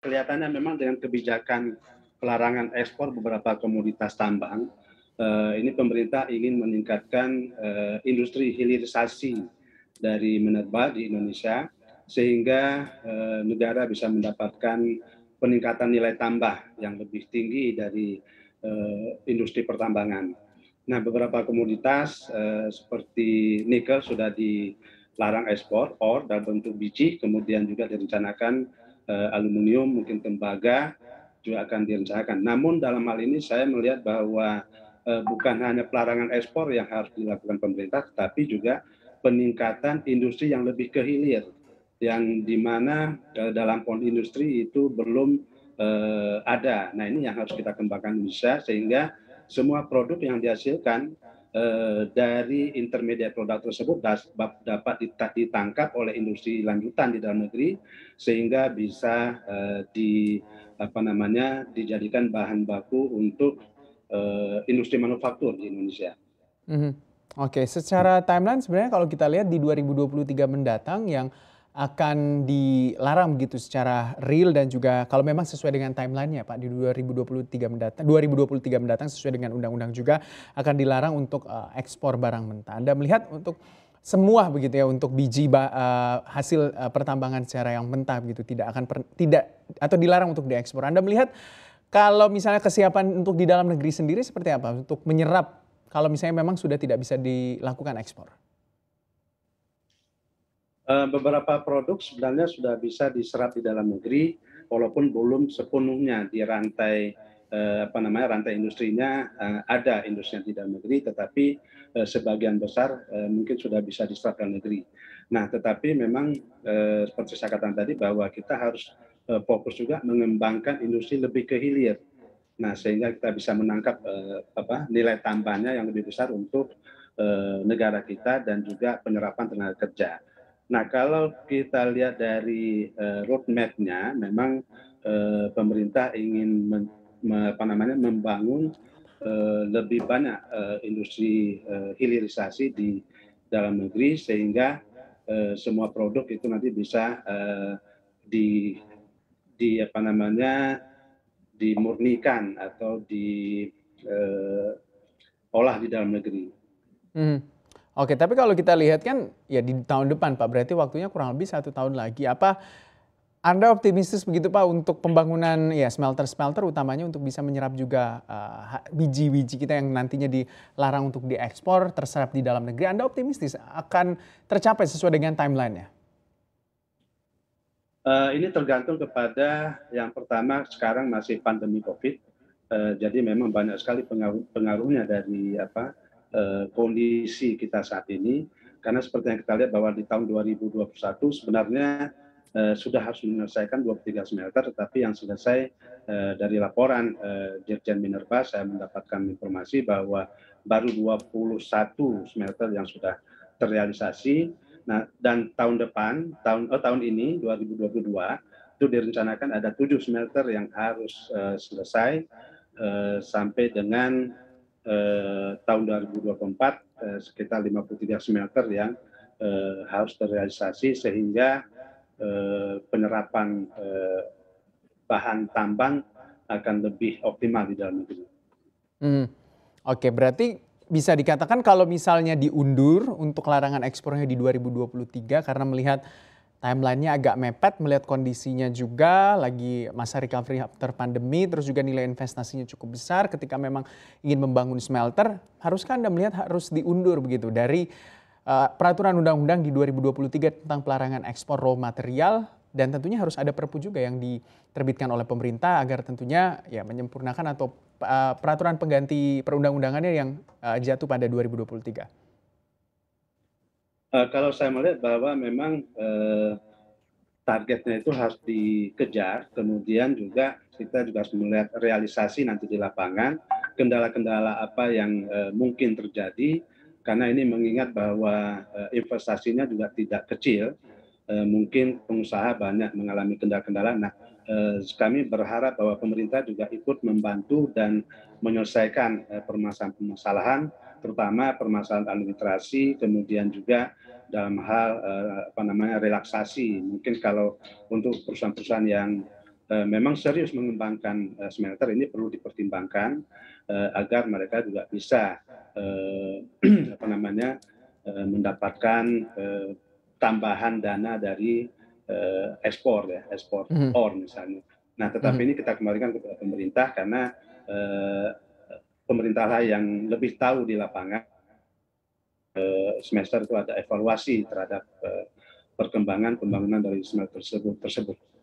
kelihatannya memang dengan kebijakan pelarangan ekspor beberapa komoditas tambang, eh, ini pemerintah ingin meningkatkan eh, industri hilirisasi dari menerba di Indonesia sehingga eh, negara bisa mendapatkan peningkatan nilai tambah yang lebih tinggi dari eh, industri pertambangan. Nah, beberapa komoditas eh, seperti nikel sudah dilarang ekspor, or dalam bentuk biji, kemudian juga direncanakan Eh, aluminium, mungkin tembaga juga akan direncanakan. Namun dalam hal ini saya melihat bahwa eh, bukan hanya pelarangan ekspor yang harus dilakukan pemerintah, tetapi juga peningkatan industri yang lebih ke hilir, yang dimana eh, dalam pon industri itu belum ada. Nah ini yang harus kita kembangkan bisa sehingga semua produk yang dihasilkan Eh, dari intermediate produk tersebut dapat ditangkap oleh industri lanjutan di dalam negeri sehingga bisa eh, di apa namanya dijadikan bahan baku untuk eh, industri manufaktur di Indonesia. Mm -hmm. Oke, okay. secara timeline sebenarnya kalau kita lihat di 2023 mendatang yang akan dilarang begitu secara real dan juga kalau memang sesuai dengan timelinenya Pak di 2023 mendatang 2023 mendatang sesuai dengan undang-undang juga akan dilarang untuk uh, ekspor barang mentah. Anda melihat untuk semua begitu ya untuk biji uh, hasil uh, pertambangan secara yang mentah begitu tidak akan per, tidak atau dilarang untuk diekspor. Anda melihat kalau misalnya kesiapan untuk di dalam negeri sendiri seperti apa untuk menyerap kalau misalnya memang sudah tidak bisa dilakukan ekspor? Eh, beberapa produk sebenarnya sudah bisa diserap di dalam negeri walaupun belum sepenuhnya di rantai eh, apa namanya rantai industrinya eh, ada industri di dalam negeri tetapi sebagian besar mungkin sudah bisa diserap dalam negeri. Nah, tetapi memang seperti saya katakan tadi bahwa kita harus fokus juga mengembangkan industri lebih ke hilir. Nah, sehingga kita bisa menangkap apa nilai tambahnya yang lebih besar untuk negara kita dan juga penyerapan tenaga kerja Nah, kalau kita lihat dari uh, roadmap-nya, memang uh, pemerintah ingin men, me, apa namanya, membangun uh, lebih banyak uh, industri uh, hilirisasi di dalam negeri sehingga uh, semua produk itu nanti bisa uh, di di apa namanya dimurnikan atau diolah uh, di dalam negeri. Mm. Oke, tapi kalau kita lihat kan ya di tahun depan Pak, berarti waktunya kurang lebih satu tahun lagi. Apa Anda optimistis begitu Pak untuk pembangunan ya smelter-smelter utamanya untuk bisa menyerap juga eh, biji-biji uh, kita yang nantinya dilarang untuk diekspor, terserap di dalam negeri. Anda optimistis akan tercapai sesuai dengan timelinenya? Uh, ini tergantung kepada yang pertama sekarang masih pandemi COVID, uh, jadi memang banyak sekali pengaruh, pengaruhnya dari apa Eh, kondisi kita saat ini karena seperti yang kita lihat bahwa di tahun 2021 sebenarnya eh, sudah harus menyelesaikan 23 smelter tetapi yang selesai eh, dari laporan eh, Dirjen Minerba saya mendapatkan informasi bahwa baru 21 smelter yang sudah terrealisasi. Nah, dan tahun depan tahun oh, tahun ini 2022 itu direncanakan ada tujuh smelter yang harus eh, selesai eh, sampai dengan eh, tahun 2024 eh, sekitar 53 smelter yang eh, harus terrealisasi sehingga eh, penerapan eh, bahan tambang akan lebih optimal di dalam negeri. Hmm. Oke, berarti bisa dikatakan kalau misalnya diundur untuk larangan ekspornya di 2023 karena melihat timelinenya agak mepet melihat kondisinya juga lagi masa recovery after pandemi terus juga nilai investasinya cukup besar ketika memang ingin membangun smelter haruskah Anda melihat harus diundur begitu dari uh, peraturan undang-undang di 2023 tentang pelarangan ekspor raw material dan tentunya harus ada perpu juga yang diterbitkan oleh pemerintah agar tentunya ya menyempurnakan atau uh, peraturan pengganti perundang-undangannya yang uh, jatuh pada 2023. Uh, kalau saya melihat bahwa memang uh, targetnya itu harus dikejar, kemudian juga kita juga harus melihat realisasi nanti di lapangan, kendala-kendala apa yang uh, mungkin terjadi, karena ini mengingat bahwa uh, investasinya juga tidak kecil, uh, mungkin pengusaha banyak mengalami kendala-kendala. Nah, uh, kami berharap bahwa pemerintah juga ikut membantu dan menyelesaikan permasalahan-permasalahan terutama permasalahan administrasi, kemudian juga dalam hal eh, apa namanya relaksasi. Mungkin kalau untuk perusahaan-perusahaan yang eh, memang serius mengembangkan eh, smelter ini perlu dipertimbangkan agar mereka juga bisa apa namanya mendapatkan tambahan dana dari ekspor ya, ekspor hmm. ore misalnya. Nah, tetapi hmm. ini kita kembalikan kepada pemerintah karena Pemerintahlah yang lebih tahu di lapangan. Eh, semester itu ada evaluasi terhadap eh, perkembangan pembangunan dari semester tersebut.